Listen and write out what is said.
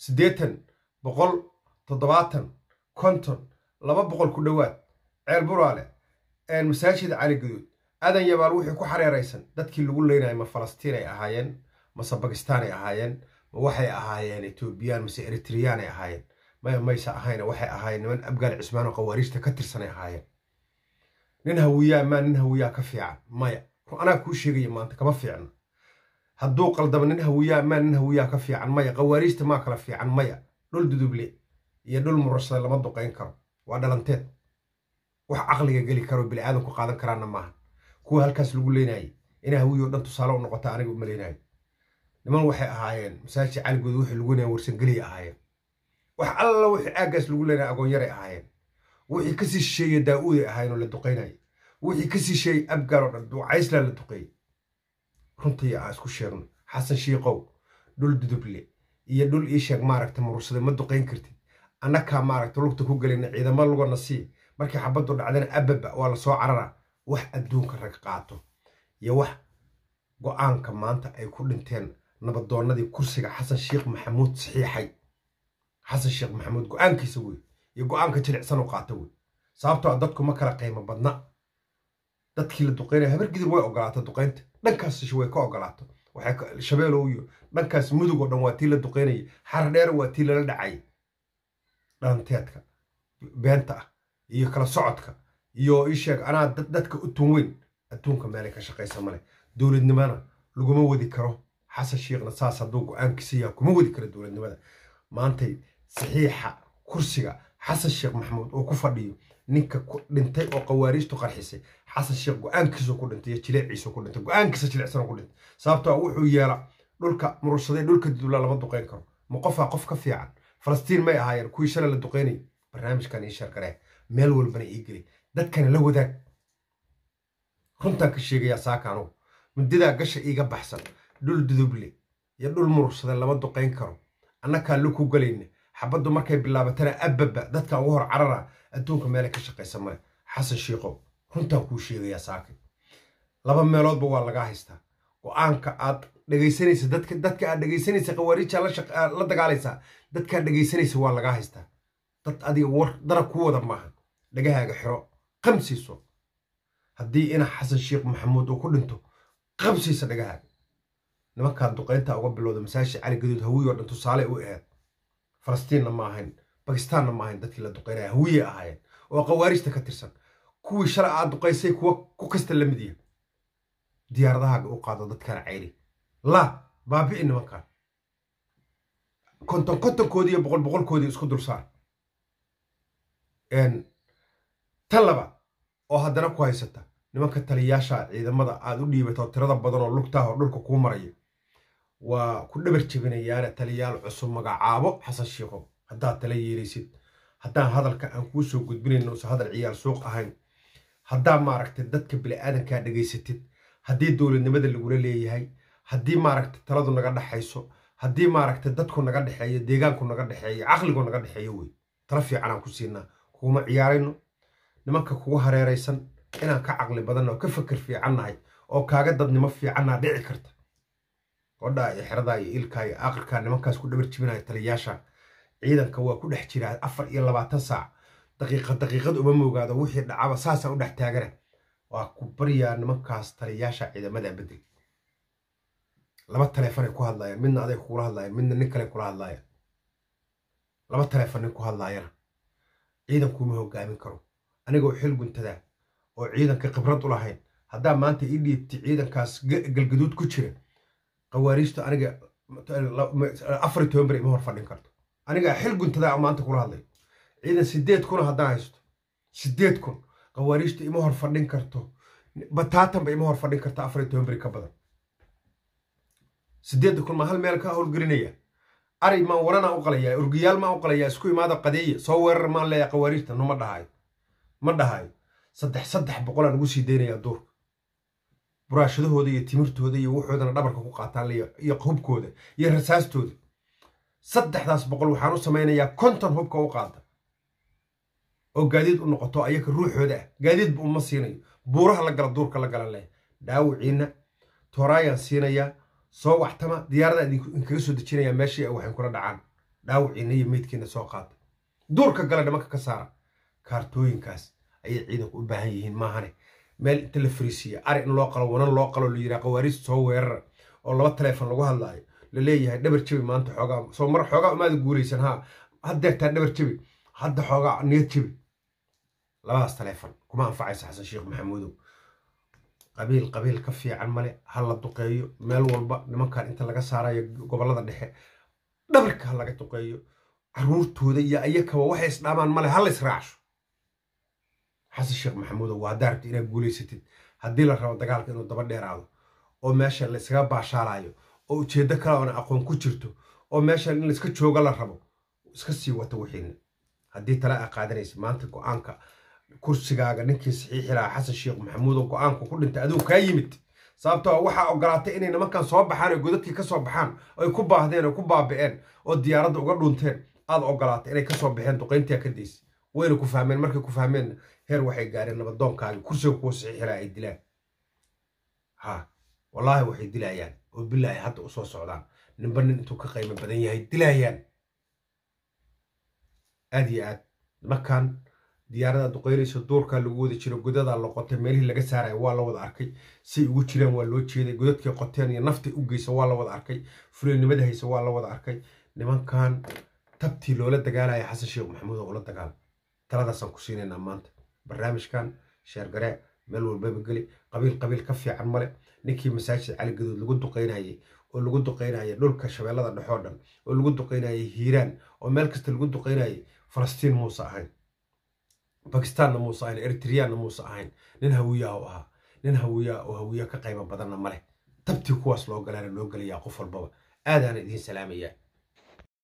siddeetan boqol toddobaatan konton laba boqol ku dhowaad ceel buraale masaajid cali guduud adan yabaal wixii ku xareeraysan dadkii lagu leynaya ma falastiin ay ahaayeen mase bakistaan ay ahaayeen ma waxay ahaayeen etoobiyaan mase eritriyaan ay ahaayeen maya mayse ahayn waxay ahaayeen niman abgaal cismaan oo khawaariijta ka tirsanay ahaayeen nin hawiyaa maa nin hawiyaa ka fiican maya anaa kuu sheegaya maanta kama fiicno hadduu qaldaba nin hawiyaa maa nin hawiyaa ka fiican maya qawaariijta maa kala fiican maya dhul duduble iyo dhul murashada lama duqayn karo waa dhalanteed wax caqliga geli karoo biniaadan qaadan karaana maaha kuwa halkaas lagu leenaayey inaa hawiyo dhan tusaale u noqota aniga umalaynayo niman waxay ahaayeen masaajid caaligooda wuxuu lagu leenayan warsangeliyay ahaayeen wax alla wixii aaggaas lagu leenaya agoonyaray ahaayeen wixii kasii sii shisheeya daa-uuday ahaayeen oo la duqaynaya wixii ka sheeyay abgaal oo dhan ducaysla la duqeeyey runtii aan isku sheegno xasan shiikow dhul duduble iyo dhul ii sheeg maaragta murursada ma duqayn kartid annakaa maaragta lugta ku gelina ciidamo lugana sii markii xabaddu dhacdana ababa waa lasoo carara wax adduunka rag qaato iyo wax go-aanka maanta ay ku dhinteen nabadoonnadii kursiga xasan sheikh maxamuud saxiixay xasan sheekh maxamuud go-aankiisa wey iyo go-aanka jilicsan u qaata wey sababtoo ah dadku ma kala qiimo badna dadkii la duqeynaya habargidir way ogolaata duqeynta dhankaas way ka ogolaato shabeelow iyo dhankaas mudug oo dhan waa tii la duqeynaya xardheer waa tii lala dhacay dhaanteedka beenta ah iyo kala socodka iyo isheeg anaa dadka u tun weyn adduunka meelay ka shaqaysa male dowladnimana laguma wadi karo xasan shiikhna saas hadduu go-aankiisa yaa kuma wadi karo dowladnimada maantay saxiixa kursiga xasan sheekh maxamuud uu ku fadhiyo ninka ku dhintay oo khawaariijtu qarxisay xasan sheekh go-aankiisu ku dhintay iyo jileeciisu ku dhintay go-aankiisa jileecsan ku dhintay sababtoo ah wuxuu yeela dhulka murursaday dhulka duula lama duqeyn karo ma qofaa qof ka fiican falastiin may ahaayeen kuwii shalay la duqeynay barnaamijkan ii sheergaree meel walbana ii geli dadkana la wadaag runtaan ka sheegayaa saaka anugu muddadaa gasha iiga baxsan dhul duduble iyo dhul murursada lama duqeyn karo annakaa la ku galayna xabaddu markay bilaabatana ababa dadka uga hor carara adduunka meelay ka shaqaysa male xasan shiikow runtaan kuu sheegaya saaki laba meeloodba waa lagaa haystaa go-aanka aad dhegaysanaysa dadka aad dhegaysanaysa khawaariija la ah, dagaalaysaa dadkaad dhegaysanaysa waa lagaa haystaa dad adiga war darab ku wada maaha dhagahaaga xiro qabsiiso haddii ina xasan sheikh maxamuud uu ku dhinto qabsiisa dhagahaaga nimankaa duqayntaa uga bilowda masaajid cali gaduud hawiyoo dhan tusaale u aheed falastiinna ma ahayn bakistaanna ma ahayn dadkii la duqeynaya hawiye ahaayeen oo khawaarijta ka tirsan kuwii shalay aad duqaysay kuwa ku kasta la mid yahay diyaaradahaaga u qaado dadkana ceyri la baabi'i nimankan konton kontonkoodii iyo boqol boqolkoodii isku dul saar tan laba oo haddana ku haysata nimanka taliyaasha ciidamada aad u dhiibatoo tirada badan oo lugtaah oo dhulka kuu maraya waa ku dhabar jebinayaana taliyaal cusub magacaabo xasan shiikho haddaad tala yeelaysid haddaan hadalka aan kuu soo gudbinayno usa hadal ciyaal suuq ahayn haddaa maaragtay dadka bini aadankaa dhegaysatid haddii dowladnimada lagula leeyahay haddii maaragtay taladu naga dhexayso haddii maaragtay dadku naga dhexeeyo deegaanku naga dhexeeyo caqligu naga dhexeeyo wey tala fiicanaan ku siinaa kuguma ciyaarayno nimanka kugu hareeraysan inaan ka caqli badanna oo ka fakar fiicannahay oo kaaga dadnimo fiicannaa dhici karta godha iyo xeradaa iyo ilkaa iyo aqrkaa nimankaas ku dhabar jibinaya taliyayaasha ciidanka waa ku dhex jiraa afar iyo labaatan saac daqiiqa daqiiqad uma moogaado wixii dhacaba saasa u dhex taagana waa ku baryaa nimankaas taliyayaasha ciidamada bedel laba taleefonay ku hadlaayaan midna aday kugula hadlaayaan midna nin kale kula hadlaayaan laba taleefon nin ku hadlaayana ciidankuuma hogaamin karo anigoo xil guntadaa oo ciidanka khibrad u lahayn haddaa maanta ii dhiibti ciidankaas galgaduud ku jira khawaariijta aniga afar toban ber ima hor fadhin karto aniga xil guntadaa maanta kula hadlay ciidan sideed kun haddaan haysto sideed kun khawaariijta ima hor fadhin karto bataatanba ima hor fadhin karta afar iyo toban beri ka badan sideed kun maa hal meel ka howlgelinaya ari maan warana u qalayaa orgayaal maan u qalayaa isku imaada qadeeye soo weerar maan leeya khawaariijta no ma dhahayo ma dhahayo saddex saddex boqolaan ugu sii daynaya duurka buraashadahooda iyo timirtooda iyo wuxoodana dhabarka ku qaataan iyo hubkooda iyo rasaastooda saddexdaas boqol waxaan u samaynayaa konton hubka u qaada oo gaadiid u noqoto ayaka ruuxooda ah gaadiidba uma siinayo buuraha la gala duurka la galan leh dhaawiciina tooraayaan siinayaa soo waxtama diyaarada idinkaga soo dejinaya meeshii a waxayn kula dhacaan dhaawiciina iyo meydkiina soo qaada duurka gala nimanka ka saara kaartooyinkaas ayay ciidanku u baahan yihiin maahane meel inta la fariisiiya ari in loo qalo wanan loo qalo layidhaa qawaariista soo weerar oo laba taleefon lagu hadlaayo laleeyahay dhabar jabi maanta xoogaa soo mar xoogaa umaada guulaysan haa haddeertaa dhabar jabi hadda xoogaa niyad jabi labadaas taleefon kuma anfacaysa xasan sheekh maxamuudow qabiil qabiil ka fiican male ha la duqeeyo meel walba nimankan inta laga saarayo gobollada dhexe dhabarka ha laga duqeeyo caruurtooda iyo ayakaba waxay isdhaamaan male ha la ysraacsho xasan sheekh maxamuudow waa haddaa inaad guulaysatid haddii la rabo dagaalka inuu daba dheeraado oo meesha layskaga baashaalaayo oo ujeeddo kale oona aqoon ku jirto oo meeshan in layska joogo la rabo iska sii wata wixiina haddii tale aa qaadanaysa maanta go-aanka kursigaaga ninkii saxiixilaha xasan sheekh maxamuudo go-aanku ku dhintay adigu kaa yimid sababtoo ah waxaa ogolaatay inay nimankan soo baxaan oo godadkii ka soo baxaan ay ku baahdeen oo ku baabi'een oo diyaaradda uga dhunteen aada ogolaatay inay kasoo baxeen duqayntiia ka daysa wayna ku fahmeen markay ku fahmeenna heer waxay gaareen nabadoonkaaga kursiga kuwa saxiixilaa ay dilaan ha wallaahi waxay dilayaan oo bilaahi hadda usoo socdaan ninba nin intuu ka qaymo badan yahay dilayaan aad iyo aad makan diyaarada duqayraysa duurkaa lagu wada jiro godadaa la qotay meelihii laga saaray waa la wada arkay siay ugu jiraan waa loo jeeday godadkay qoteen iyo naftay u geysa waa la wada arkay fuleynimada haysa waa la wada arkay nimankan tabtii loola dagaalaya xasan sheekh maxamuud oo ula dagaala taladaasaan ku siinaynaa maanta barnaamijkan sheergaree meel walbaba geli qabiil qabiil ka fiican male ninkii masaajid caligadood lagu duqeynayay oo lagu duqeynayay dhulka shabeellada dhexoo dhan oo lagu duqeynayay hiiraan oo meel kasta lagu duqeynayay falastiin muuse ahayn bakistaanna muuse ahayn eritreyaanna muuse ahayn nin hawiyaa u ahaa nin hawiyaa oo hawiya ka qayba badanna male dabtii kuwaas loo galaana loo gelayaa qof walbaba aadaana idiin salaamayaa